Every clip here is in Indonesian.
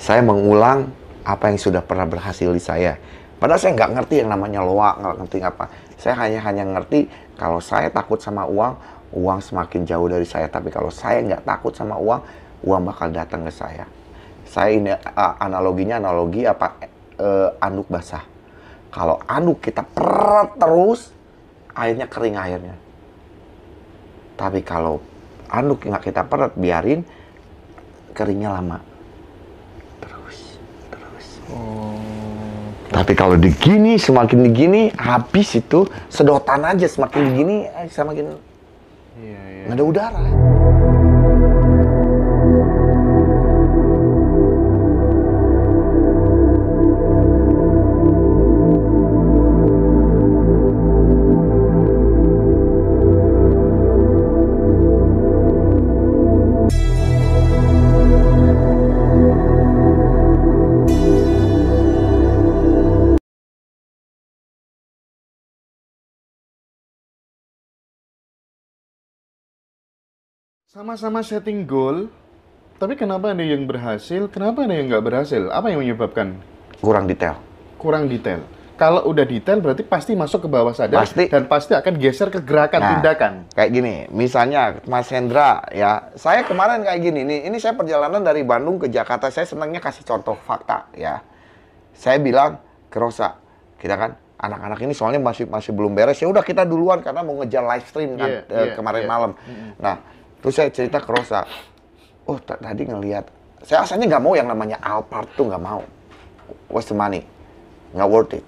saya mengulang apa yang sudah pernah berhasil di saya. Padahal saya nggak ngerti yang namanya loa, nggak ngerti apa. Saya hanya hanya ngerti kalau saya takut sama uang, uang semakin jauh dari saya. Tapi kalau saya nggak takut sama uang, uang bakal datang ke saya. Saya ini analoginya analogi apa? Uh, anduk basah. Kalau anduk kita perut terus, airnya kering airnya. Tapi kalau anduk nggak kita perut biarin keringnya lama Oh. Tapi kalau digini, semakin digini, habis itu sedotan aja semakin digini, eh, semakin iya, yeah, nggak ada udara. Sama-sama setting goal, tapi kenapa ada yang berhasil, kenapa ada yang nggak berhasil? Apa yang menyebabkan? Kurang detail. Kurang detail. Kalau udah detail berarti pasti masuk ke bawah sadar pasti. dan pasti akan geser ke gerakan nah, tindakan. Kayak gini, misalnya Mas Hendra ya, saya kemarin kayak gini nih, ini saya perjalanan dari Bandung ke Jakarta, saya senangnya kasih contoh fakta ya. Saya bilang ke kita kan anak-anak ini soalnya masih masih belum beres ya udah kita duluan karena mau ngejar live stream kan yeah, iya, yeah, kemarin yeah. malam. Mm -hmm. Nah, Terus saya cerita ke Rosa, oh tadi ngelihat, saya asalnya nggak mau yang namanya Alphard tuh nggak mau. What's the money? Nggak worth it.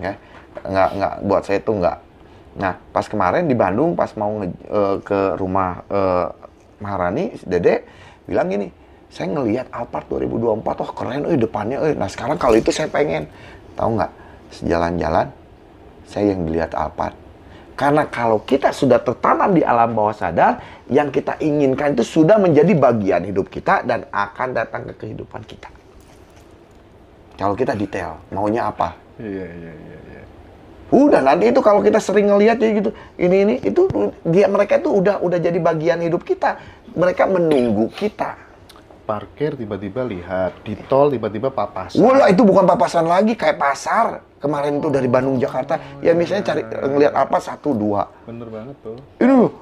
Ya. Nggak, nggak, buat saya tuh nggak. Nah, pas kemarin di Bandung, pas mau nge, uh, ke rumah uh, Maharani, Dede bilang gini, saya ngelihat Alphard 2024, oh keren, eh depannya, eh. Nah sekarang kalau itu saya pengen, tahu nggak? Sejalan-jalan, saya yang dilihat Alphard karena kalau kita sudah tertanam di alam bawah sadar, yang kita inginkan itu sudah menjadi bagian hidup kita dan akan datang ke kehidupan kita. Kalau kita detail, maunya apa? Iya, iya, iya. iya. Udah nanti itu kalau kita sering ngelihat jadi gitu, ini ini itu dia mereka itu udah udah jadi bagian hidup kita. Mereka menunggu kita parkir tiba-tiba lihat di tol tiba-tiba papasan. Wah itu bukan papasan lagi kayak pasar kemarin tuh dari Bandung Jakarta oh, ya misalnya cari ngelihat apa satu dua. Bener banget tuh. Ini loh,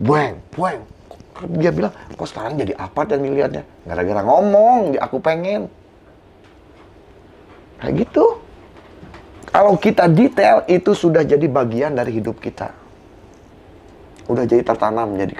bueng bueng. Dia bilang kok sekarang jadi apa dan miliarnya gara-gara ngomong di aku pengen kayak gitu. Kalau kita detail itu sudah jadi bagian dari hidup kita. Udah jadi tertanam jadi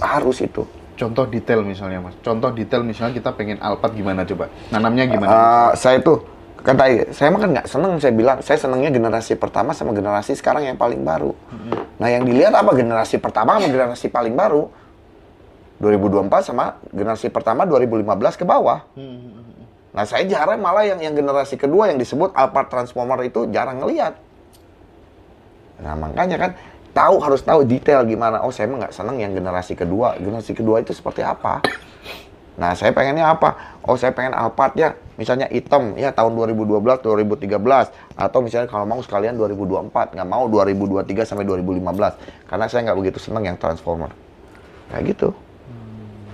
harus itu contoh detail misalnya mas contoh detail misalnya kita pengen alpat gimana coba nanamnya gimana uh, saya tuh kata saya makan nggak seneng saya bilang saya senengnya generasi pertama sama generasi sekarang yang paling baru hmm. nah yang dilihat apa generasi pertama sama generasi paling baru 2024 sama generasi pertama 2015 ke bawah hmm. nah saya jarang malah yang yang generasi kedua yang disebut alpat transformer itu jarang ngelihat nah makanya kan tahu harus tahu detail gimana. Oh, saya emang nggak seneng yang generasi kedua. Generasi kedua itu seperti apa? Nah, saya pengennya apa? Oh, saya pengen Alphard ya, misalnya item ya tahun 2012, 2013 atau misalnya kalau mau sekalian 2024, nggak mau 2023 sampai 2015 karena saya nggak begitu seneng yang Transformer. Kayak gitu.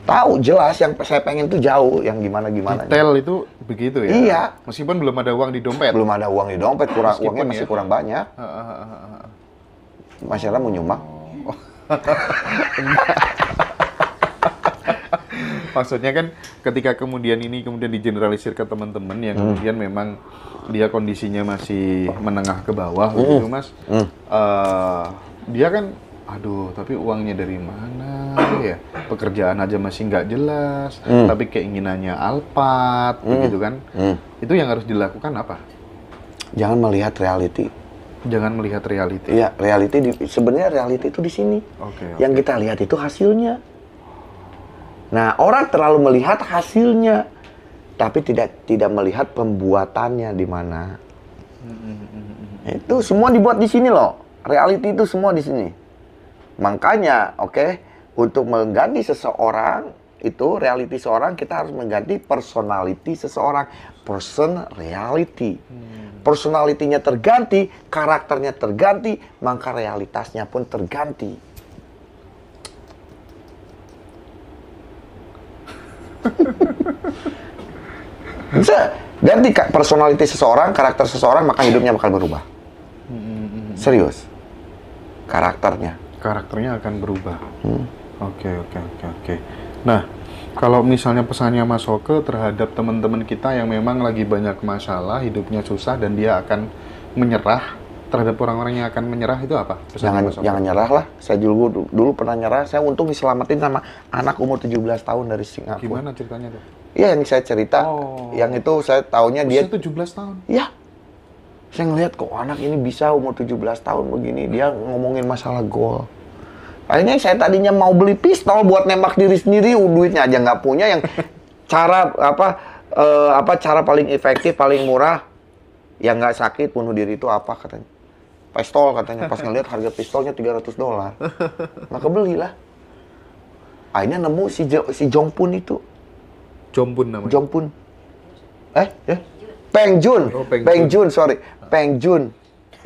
Tahu jelas yang saya pengen tuh jauh, yang gimana gimana. Detail itu begitu ya. Iya. Meskipun belum ada uang di dompet. Belum ada uang di dompet, kurang Meskipun uangnya masih ya. kurang banyak. Mas mau nyumbang? Maksudnya kan ketika kemudian ini kemudian digeneralisir ke teman-teman yang hmm. kemudian memang dia kondisinya masih menengah ke bawah hmm. gitu mas, hmm. uh, dia kan aduh tapi uangnya dari mana ya pekerjaan aja masih nggak jelas hmm. tapi keinginannya alpat hmm. begitu kan hmm. itu yang harus dilakukan apa jangan melihat reality Jangan melihat realiti. Iya, realiti di, sebenarnya realiti itu di sini. Oke. okay. Yang kita lihat itu hasilnya. Nah, orang terlalu melihat hasilnya, tapi tidak tidak melihat pembuatannya di mana. Itu semua dibuat di sini loh. Realiti itu semua di sini. Makanya, oke, okay, untuk mengganti seseorang itu reality seorang kita harus mengganti personality seseorang person reality hmm. personalitinya terganti karakternya terganti maka realitasnya pun terganti bisa ganti personality seseorang karakter seseorang maka hidupnya bakal berubah hmm. serius karakternya karakternya akan berubah hmm. oke oke oke oke Nah, kalau misalnya pesannya Mas Hoke terhadap teman-teman kita yang memang lagi banyak masalah, hidupnya susah dan dia akan menyerah terhadap orang-orang yang akan menyerah itu apa? jangan jangan nyerah lah. Saya dulu dulu pernah nyerah. Saya untung diselamatin sama anak umur 17 tahun dari Singapura. Gimana ceritanya tuh? Iya yang saya cerita, oh. yang itu saya tahunya Usia dia 17 tahun. Iya. Saya ngelihat kok anak ini bisa umur 17 tahun begini, dia ngomongin masalah gol Akhirnya saya tadinya mau beli pistol buat nembak diri sendiri, uh, duitnya aja nggak punya. Yang cara apa eh, apa cara paling efektif, paling murah, yang nggak sakit bunuh diri itu apa katanya? Pistol katanya. Pas ngeliat harga pistolnya 300 dolar, maka belilah. Akhirnya nemu si jo, si Jongpun itu. jongpun namanya. Jongpun. Eh, ya? Peng Jun. Oh, Pengjun. Pengjun, sorry. Pengjun.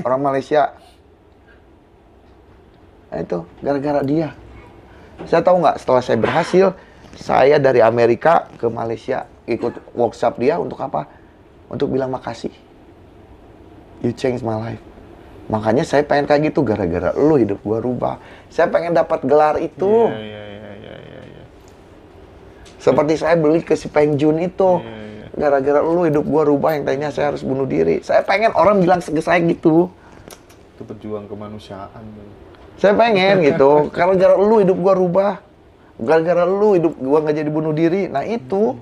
Orang Malaysia. Nah, itu gara-gara dia. Saya tahu nggak setelah saya berhasil, saya dari Amerika ke Malaysia ikut workshop dia untuk apa? Untuk bilang makasih. You change my life. Makanya saya pengen kayak gitu gara-gara lu hidup gua rubah. Saya pengen dapat gelar itu. Yeah, yeah, yeah, yeah, yeah, iya. Seperti saya beli ke si Peng Jun itu. Yeah, yeah. Iya. Gara-gara lu hidup gua rubah yang tadinya saya harus bunuh diri. Saya pengen orang bilang ke gitu. Itu pejuang kemanusiaan. Bro saya pengen gitu kalau gara lu hidup gua rubah gara-gara lu hidup gua nggak jadi bunuh diri nah itu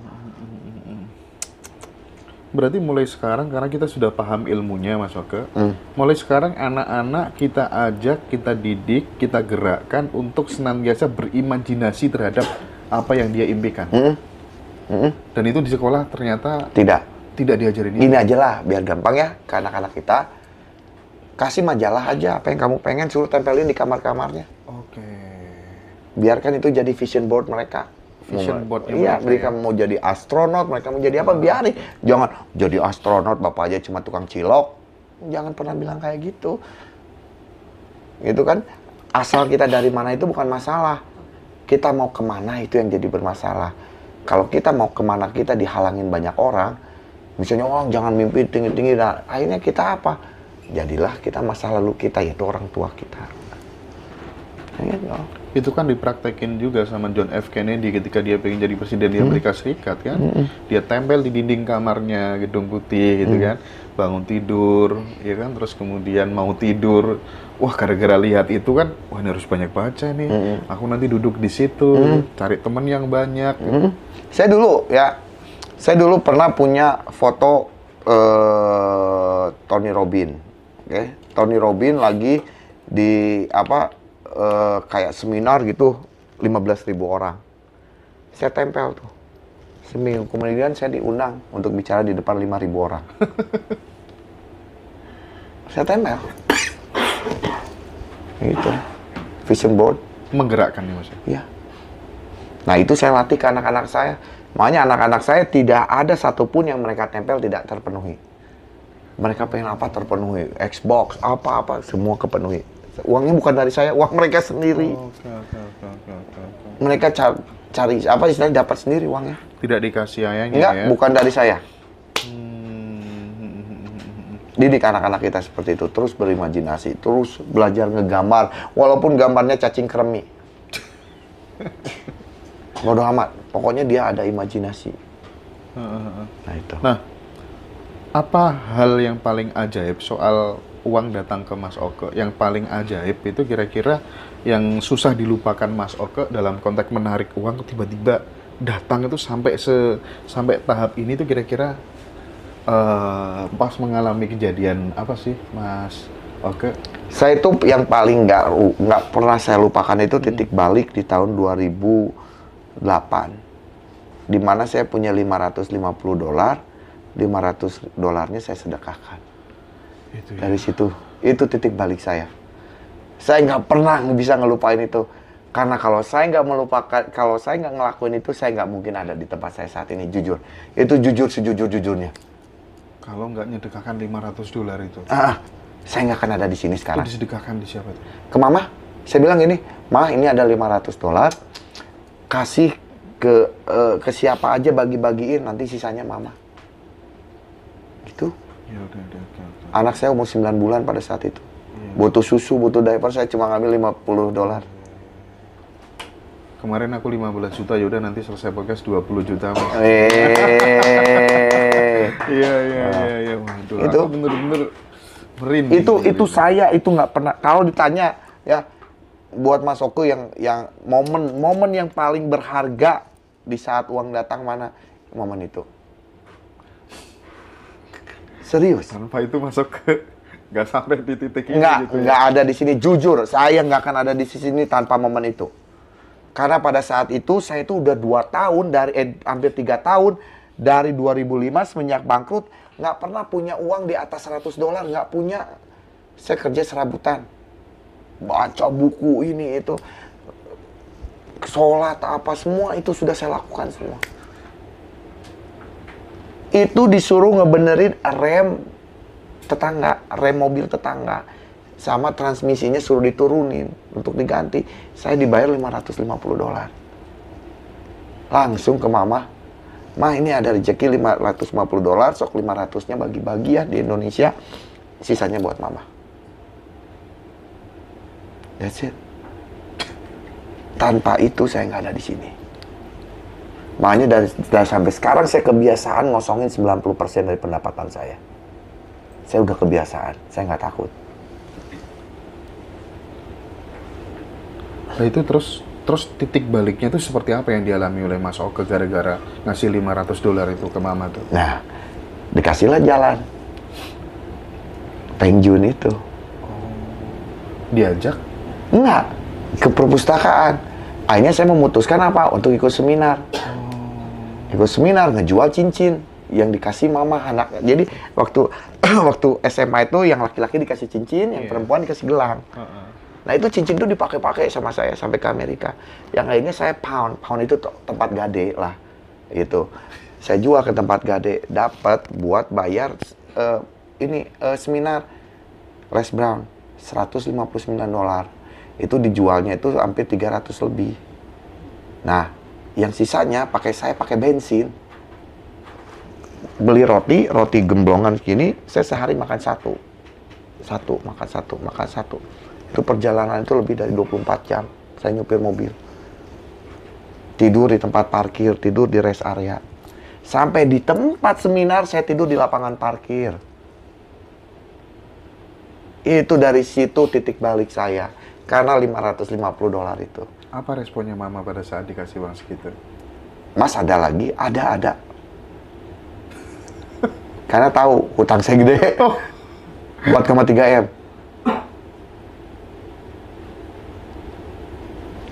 berarti mulai sekarang karena kita sudah paham ilmunya Mas Oke hmm. mulai sekarang anak-anak kita ajak kita didik kita gerakkan untuk senantiasa berimajinasi terhadap apa yang dia impikan hmm. Hmm. dan itu di sekolah ternyata tidak tidak diajarin ini aja lah biar gampang ya ke anak-anak kita kasih majalah aja apa yang kamu pengen suruh tempelin di kamar-kamarnya. Oke. Okay. Biarkan itu jadi vision board mereka. Vision board Iya, mereka ya. mau jadi astronot, mereka mau jadi apa nah. biarin. Jangan jadi astronot bapak aja cuma tukang cilok. Jangan pernah bilang kayak gitu. Gitu kan? Asal kita dari mana itu bukan masalah. Kita mau kemana itu yang jadi bermasalah. Kalau kita mau kemana kita dihalangin banyak orang, misalnya orang oh, jangan mimpi tinggi-tinggi, nah, akhirnya kita apa? jadilah kita masa lalu kita yaitu orang tua kita ya, ya, ya. itu kan dipraktekin juga sama John F Kennedy ketika dia pengen jadi presiden di Amerika hmm. Serikat kan hmm. dia tempel di dinding kamarnya gedung putih gitu hmm. kan bangun tidur ya kan terus kemudian mau tidur wah gara-gara lihat itu kan wah ini harus banyak baca nih aku nanti duduk di situ cari teman yang banyak gitu. saya dulu ya saya dulu pernah punya foto uh, Tony Robbins okay? Tony Robin lagi di apa uh, kayak seminar gitu 15.000 orang saya tempel tuh seminggu kemudian saya diundang untuk bicara di depan 5.000 orang saya tempel gitu vision board menggerakkan nih mas ya iya. nah itu saya latih ke anak-anak saya makanya anak-anak saya tidak ada satupun yang mereka tempel tidak terpenuhi mereka pengen apa terpenuhi Xbox apa apa semua kepenuhi uangnya bukan dari saya uang mereka sendiri oh, okay, okay, okay, okay, okay. mereka cari, cari apa istilahnya dapat sendiri uangnya tidak dikasih ayahnya enggak ya? bukan dari saya hmm. didik anak-anak kita seperti itu terus berimajinasi terus belajar ngegambar walaupun gambarnya cacing kremi bodoh amat pokoknya dia ada imajinasi nah itu nah apa hal yang paling ajaib soal uang datang ke Mas Oke yang paling ajaib itu kira-kira yang susah dilupakan Mas Oke dalam konteks menarik uang tiba-tiba datang itu sampai se sampai tahap ini tuh kira-kira uh, pas mengalami kejadian apa sih Mas Oke saya itu yang paling nggak nggak pernah saya lupakan itu titik hmm. balik di tahun 2008 di mana saya punya 550 dolar 500 dolarnya saya sedekahkan. Itu ya. Dari situ, itu titik balik saya. Saya nggak pernah bisa ngelupain itu. Karena kalau saya nggak melupakan, kalau saya nggak ngelakuin itu, saya nggak mungkin ada di tempat saya saat ini, jujur. Itu jujur sejujur-jujurnya. Kalau nggak nyedekahkan 500 dolar itu? Ah, ah, saya nggak akan ada di sini sekarang. Itu disedekahkan di siapa? Itu? Ke mama. Saya bilang ini ma ini ada 500 dolar, kasih ke uh, ke siapa aja bagi-bagiin nanti sisanya mama. Itu. Ya, oke, oke, oke, oke. Anak saya umur 9 bulan pada saat itu. Ya. Butuh susu, butuh diaper, saya cuma ngambil 50 dolar. Kemarin aku 15 juta, yaudah nanti selesai podcast 20 juta. Eh. Iya, iya, nah. iya, iya. Waduh, itu bener-bener merinding. Itu, itu saya, itu nggak pernah. Kalau ditanya, ya, buat Mas Oku yang yang momen momen yang paling berharga di saat uang datang mana momen itu Serius? Tanpa itu masuk ke nggak sampai di titik ini nggak, gitu. Ya. Nggak ya? ada di sini. Jujur, saya nggak akan ada di sini tanpa momen itu. Karena pada saat itu saya itu udah dua tahun dari eh, hampir tiga tahun dari 2005 semenjak bangkrut nggak pernah punya uang di atas 100 dolar, nggak punya. Saya kerja serabutan, baca buku ini itu, sholat apa semua itu sudah saya lakukan semua itu disuruh ngebenerin rem tetangga, rem mobil tetangga sama transmisinya suruh diturunin untuk diganti. Saya dibayar 550 dolar. Langsung ke mama, Mah ini ada rezeki 550 dolar, sok 500-nya bagi-bagi ya di Indonesia, sisanya buat mama. That's it. Tanpa itu saya nggak ada di sini. Makanya dari, dari sampai sekarang saya kebiasaan ngosongin 90% dari pendapatan saya. Saya udah kebiasaan, saya nggak takut. Nah itu terus terus titik baliknya itu seperti apa yang dialami oleh Mas Oke gara-gara ngasih 500 dolar itu ke Mama tuh? Nah, dikasihlah jalan. Pengjun itu. Oh, diajak? Enggak, ke perpustakaan. Akhirnya saya memutuskan apa? Untuk ikut seminar ikut seminar ngejual cincin yang dikasih mama anak jadi waktu waktu SMA itu yang laki-laki dikasih cincin yang yeah. perempuan dikasih gelang uh -uh. nah itu cincin itu dipakai-pakai sama saya sampai ke Amerika yang lainnya saya pound pound itu tempat gade lah gitu saya jual ke tempat gade dapat buat bayar uh, ini uh, seminar Les Brown 159 dolar itu dijualnya itu hampir 300 lebih nah yang sisanya pakai saya pakai bensin beli roti roti gemblongan segini saya sehari makan satu satu makan satu makan satu itu perjalanan itu lebih dari 24 jam saya nyupir mobil tidur di tempat parkir tidur di rest area sampai di tempat seminar saya tidur di lapangan parkir itu dari situ titik balik saya karena 550 dolar itu apa responnya mama pada saat dikasih uang segitu? Mas ada lagi? Ada, ada. Karena tahu hutang saya gede. Oh. buat Oh. 3 M.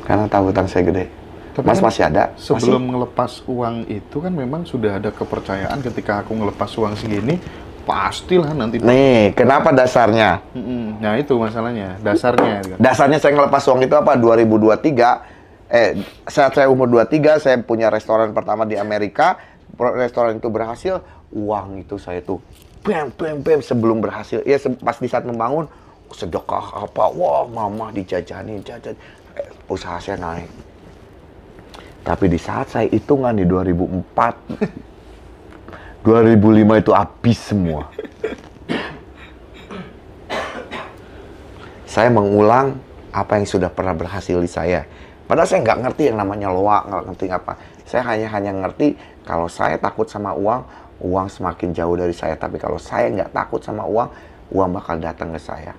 Karena tahu hutang saya gede. Tapi Mas kan masih ada? Sebelum masih? ngelepas uang itu kan memang sudah ada kepercayaan ketika aku ngelepas uang segini, Pastilah nanti. Nih, kenapa dasarnya? Nah, itu masalahnya. Dasarnya. Gitu kan. Dasarnya saya ngelepas uang itu apa? 2023. Eh, saat saya umur 23, saya punya restoran pertama di Amerika. Restoran itu berhasil, uang itu saya tuh pem pem pem sebelum berhasil. Ya, pas di saat membangun, sedekah apa, wah mama dijajani, jajan. Eh, usaha saya naik. Tapi di saat saya hitungan di 2004, 2005 itu habis semua. saya mengulang apa yang sudah pernah berhasil di saya. Padahal saya nggak ngerti yang namanya loak, nggak ngerti apa. Saya hanya hanya ngerti kalau saya takut sama uang, uang semakin jauh dari saya. Tapi kalau saya nggak takut sama uang, uang bakal datang ke saya.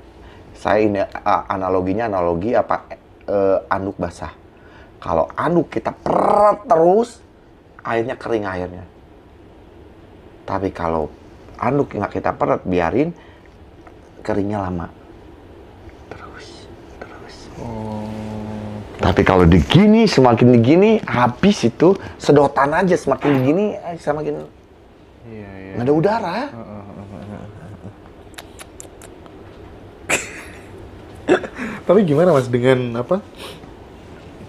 Saya ini analoginya analogi apa eh, anuk basah. Kalau anuk kita peret terus, airnya kering airnya tapi kalau anduk nggak kita perut, biarin keringnya lama. Terus, terus. Oh. Tapi kalau digini, semakin digini, habis itu sedotan aja semakin digini, eh, semakin iya, iya. nggak ada udara. uh, uh, Tapi gimana mas dengan apa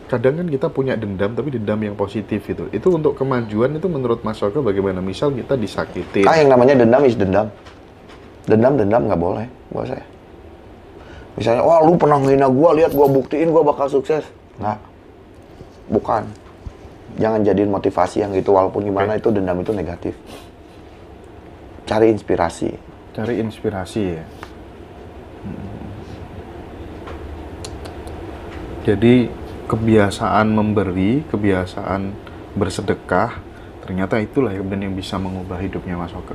kadang kan kita punya dendam tapi dendam yang positif itu itu untuk kemajuan itu menurut Mas Oka bagaimana misal kita disakiti ah yang namanya dendam is dendam dendam dendam nggak boleh buat saya misalnya wah lu pernah ngina gue lihat gue buktiin gue bakal sukses nggak bukan jangan jadiin motivasi yang gitu walaupun gimana okay. itu dendam itu negatif cari inspirasi cari inspirasi ya hmm. jadi kebiasaan memberi, kebiasaan bersedekah, ternyata itulah yang yang bisa mengubah hidupnya Mas Oke.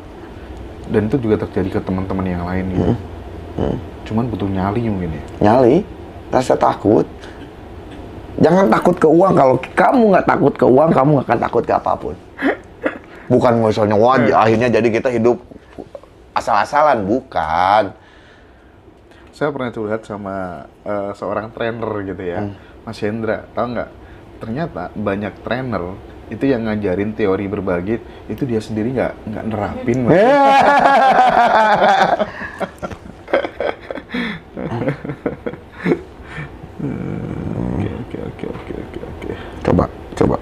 Dan itu juga terjadi ke teman-teman yang lain gitu. Hmm. Hmm. Cuman butuh nyali mungkin ya. Nyali, rasa takut. Jangan takut ke uang. Kalau kamu nggak takut ke uang, kamu nggak akan takut ke apapun. Bukan misalnya wah hmm. akhirnya jadi kita hidup asal-asalan, bukan. Saya pernah curhat sama uh, seorang trainer gitu ya. Hmm Mas Hendra, tau nggak? Ternyata banyak trainer itu yang ngajarin teori berbagi itu dia sendiri nggak nggak nerapin mas. Eh. Oke oke oke oke oke oke. Coba coba.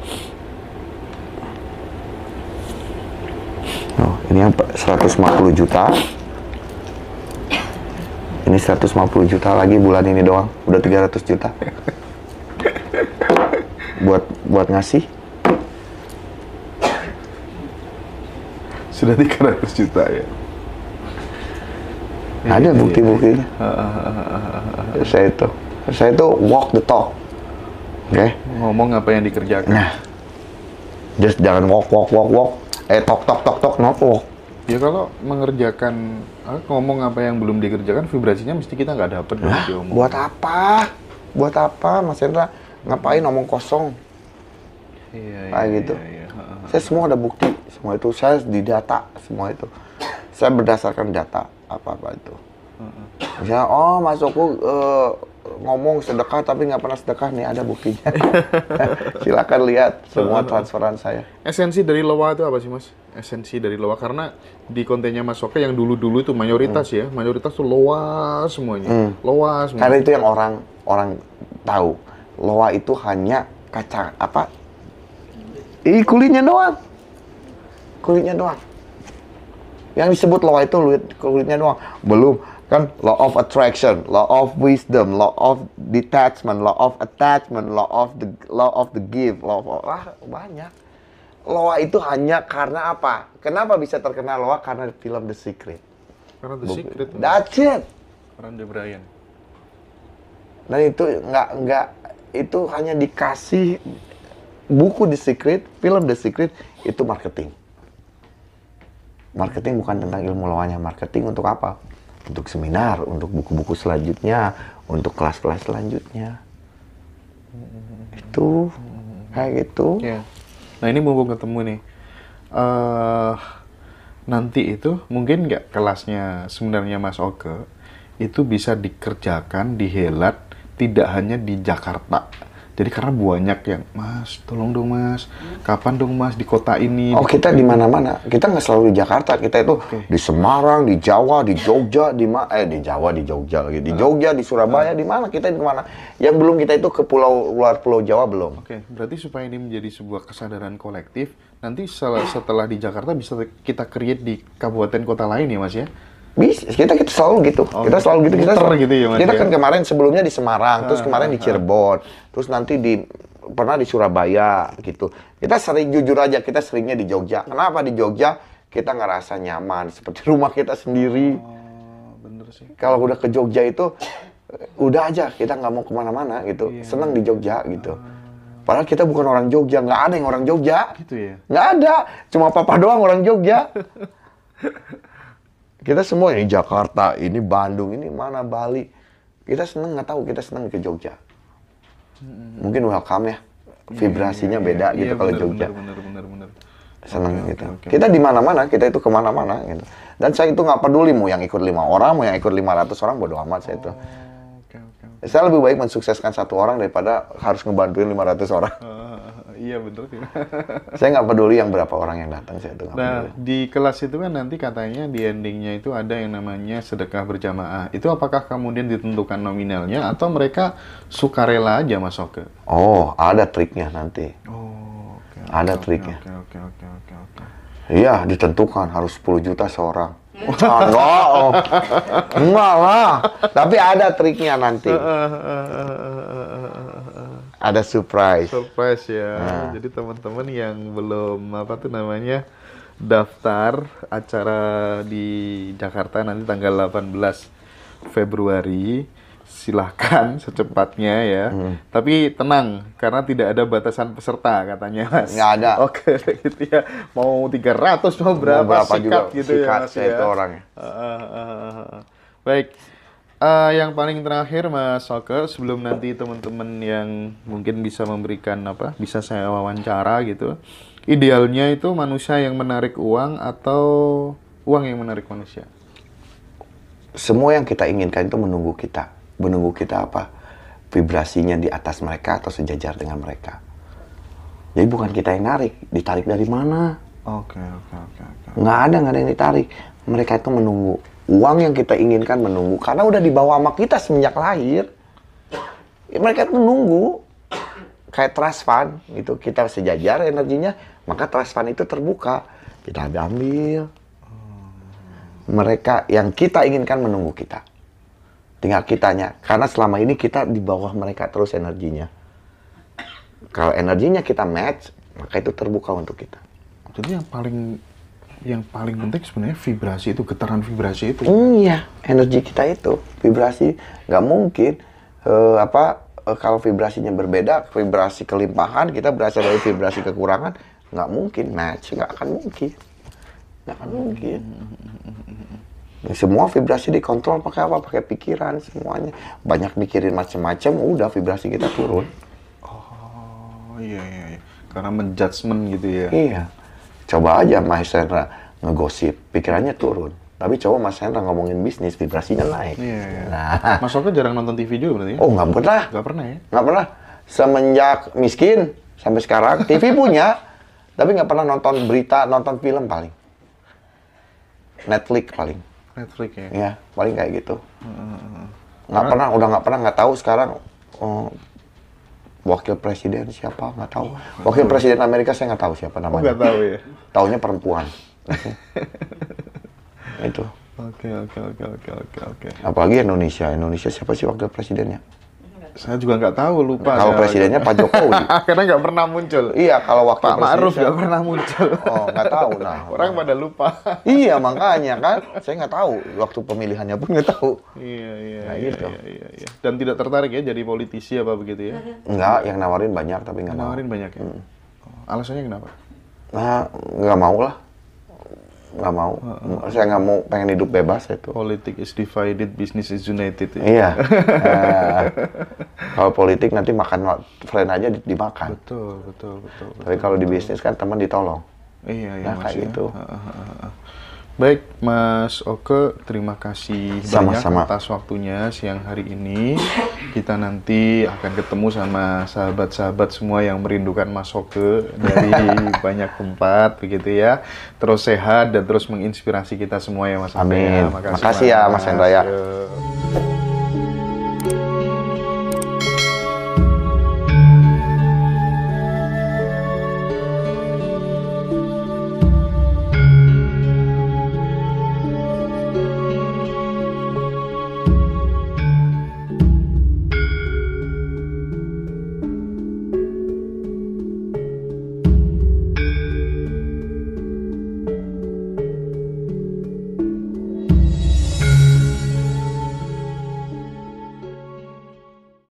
Oh ini apa? 150 juta. Ini 150 juta lagi bulan ini doang. Udah 300 juta buat ngasih sudah 300 juta ya ada iya, iya, bukti-buktinya saya itu saya itu walk the talk oke okay? ngomong apa yang dikerjakan nah just jangan walk walk walk walk eh tok tok tok tok not walk ya kalau mengerjakan eh, ngomong apa yang belum dikerjakan vibrasinya mesti kita nggak dapet nah, buat apa buat apa Mas Hendra ngapain ngomong kosong iya, kayak iya, gitu. Iya, iya. Saya semua ada bukti, semua itu saya di data semua itu. Saya berdasarkan data apa-apa itu. Misalnya, oh masukku uh, eh, ngomong sedekah tapi nggak pernah sedekah nih ada buktinya. Silakan lihat semua transferan saya. Esensi dari lowa itu apa sih mas? Esensi dari lowa karena di kontennya Mas Oke yang dulu-dulu itu mayoritas hmm. ya, mayoritas tuh lowa semuanya, hmm. lewa Karena itu yang orang orang tahu lowa itu hanya kaca apa Ih, kulitnya doang. Kulitnya doang. Yang disebut law itu kulitnya doang. Belum kan law of attraction, law of wisdom, law of detachment, law of attachment, law of the law of the give, law of wah, banyak. Loa itu hanya karena apa? Kenapa bisa terkenal Loa? Karena film The Secret. Karena The Secret. That's it. Karena The Brian. Dan itu nggak nggak itu hanya dikasih buku The Secret, film The Secret itu marketing. Marketing bukan tentang ilmu lawannya, marketing untuk apa? Untuk seminar, untuk buku-buku selanjutnya, untuk kelas-kelas selanjutnya. Itu kayak gitu. Ya. Nah ini mau ketemu nih. Uh, nanti itu mungkin nggak kelasnya sebenarnya Mas Oke itu bisa dikerjakan, dihelat, tidak hanya di Jakarta jadi karena banyak yang, Mas, tolong dong Mas, kapan dong Mas di kota ini? Oh di kita di mana-mana, kita nggak selalu di Jakarta, kita itu okay. di Semarang, di Jawa, di Jogja, di ma eh di Jawa, di Jogja lagi, di nah. Jogja, di Surabaya, nah. di mana kita di mana? Yang belum kita itu ke pulau luar pulau Jawa belum. Oke, okay. berarti supaya ini menjadi sebuah kesadaran kolektif, nanti setelah di Jakarta bisa kita create di kabupaten kota lain ya Mas ya? Bisa, kita kita selalu gitu. Oh, kita selalu gitu. Kita selalu, gitu ya, Kita ya? kan kemarin sebelumnya di Semarang, ah, terus kemarin ah, di ah. Cirebon, ah. terus nanti di pernah di Surabaya gitu. Kita sering jujur aja kita seringnya di Jogja. Kenapa di Jogja? Kita ngerasa nyaman seperti rumah kita sendiri. Oh, Kalau udah ke Jogja itu udah aja kita nggak mau kemana-mana gitu. yeah. Senang di Jogja gitu. Ah. Padahal kita bukan orang Jogja, nggak ada yang orang Jogja. Gitu ya? Nggak ada, cuma papa doang orang Jogja. Kita semua yang Jakarta, ini Bandung, ini mana Bali. Kita seneng nggak tahu, kita seneng ke Jogja. Hmm. Mungkin welcome ya. Iya, Vibrasinya iya, beda iya, gitu kalau bener, Jogja. Bener, bener, bener, Seneng okay, gitu. Okay, okay. Kita di mana-mana, kita itu kemana-mana gitu. Dan saya itu nggak peduli mau yang ikut lima orang, mau yang ikut lima ratus orang, bodo amat saya itu. Oh, okay, Saya lebih baik mensukseskan satu orang daripada harus ngebantuin 500 orang. Ah, ah, ah. Iya bener. saya nggak peduli yang berapa orang yang datang saya itu nah, peduli. Di kelas itu kan nanti katanya di endingnya itu ada yang namanya sedekah berjamaah. Itu apakah kemudian ditentukan nominalnya atau mereka sukarela aja masuk ke? Oh, ada triknya nanti. Oh, okay, ada triknya. Oke oke oke oke oke. Iya ditentukan harus 10 juta seorang. Ah, enggak, oh. enggak lah. Tapi ada triknya nanti. Eh, eh, eh, ada surprise. Surprise ya. Nah. Jadi teman-teman yang belum apa tuh namanya daftar acara di Jakarta nanti tanggal 18 Februari silahkan secepatnya ya. Hmm. Tapi tenang karena tidak ada batasan peserta katanya Mas. Nggak ada. Oke gitu ya. Mau 300 mau berapa, mau berapa sikat juga. gitu ya, sikat ya Mas ya. itu orang. Uh, uh, uh, uh. Baik uh, yang paling terakhir Mas Soke sebelum nanti teman-teman yang mungkin bisa memberikan apa bisa saya wawancara gitu idealnya itu manusia yang menarik uang atau uang yang menarik manusia semua yang kita inginkan itu menunggu kita menunggu kita apa vibrasinya di atas mereka atau sejajar dengan mereka jadi bukan kita yang narik ditarik dari mana oke okay, oke oke okay, nggak ada nggak ada yang ditarik mereka itu menunggu uang yang kita inginkan menunggu karena udah dibawa sama kita semenjak lahir ya, mereka menunggu kayak trust fund gitu kita sejajar energinya maka trust fund itu terbuka kita ambil, ambil mereka yang kita inginkan menunggu kita tinggal kitanya karena selama ini kita di bawah mereka terus energinya kalau energinya kita match maka itu terbuka untuk kita jadi yang paling yang paling penting sebenarnya vibrasi itu getaran vibrasi itu iya energi kita itu vibrasi nggak mungkin uh, apa uh, kalau vibrasinya berbeda vibrasi kelimpahan kita berasal dari vibrasi kekurangan nggak mungkin match nggak akan mungkin nggak akan mungkin nah, semua vibrasi dikontrol pakai apa pakai pikiran semuanya banyak mikirin macam-macam udah vibrasi kita turun oh iya, iya. iya. karena menjudgment gitu ya iya Coba aja Mas Hendra ngegosip, pikirannya turun. Tapi coba Mas Hendra ngomongin bisnis, vibrasinya naik. Iya, iya. Nah. Mas Oka jarang nonton TV juga berarti ya? Oh, nggak pernah. Nggak pernah ya? Nggak pernah. Semenjak miskin sampai sekarang, TV punya. tapi nggak pernah nonton berita, nonton film paling. Netflix paling. Netflix ya? Iya, paling kayak gitu. Nggak pernah, udah nggak pernah, nggak tahu sekarang. Oh, wakil presiden siapa nggak tahu. Wakil presiden Amerika saya nggak tahu siapa oh, namanya. Nggak tahu ya. tahunya perempuan. Itu. Oke oke oke oke oke oke. Apalagi Indonesia. Indonesia siapa sih wakil presidennya? Saya juga nggak tahu lupa. Kalau presidennya Pak Jokowi. Karena nggak pernah muncul. Iya kalau waktu Pak Ma'ruf nggak pernah muncul. Oh nggak tahu nah. Orang pada lupa. iya makanya kan. Saya nggak tahu waktu pemilihannya pun nggak tahu. Iya iya. Nah, iya, gitu. Iya, iya, iya, Dan tidak tertarik ya jadi politisi apa begitu ya? nggak yang nawarin banyak tapi nggak. Nawarin banyak ya. Hmm. Oh, alasannya kenapa? Nah nggak mau lah nggak mau. Uh, saya nggak mau pengen hidup bebas itu. Politik is divided, business is united. Ya? Iya. Eh, kalau politik nanti makan friend aja dimakan. Betul, betul, betul. betul Tapi kalau di bisnis kan teman ditolong. Iya, iya. Nah, kayak gitu. Uh, uh, uh, Baik, Mas Oke, terima kasih Sama -sama. banyak atas waktunya siang hari ini. Kita nanti akan ketemu sama sahabat-sahabat semua yang merindukan Mas Oke dari banyak tempat, begitu ya. Terus sehat dan terus menginspirasi kita semua ya, Mas Amin. terima kasih ya, Mas Hendra ya.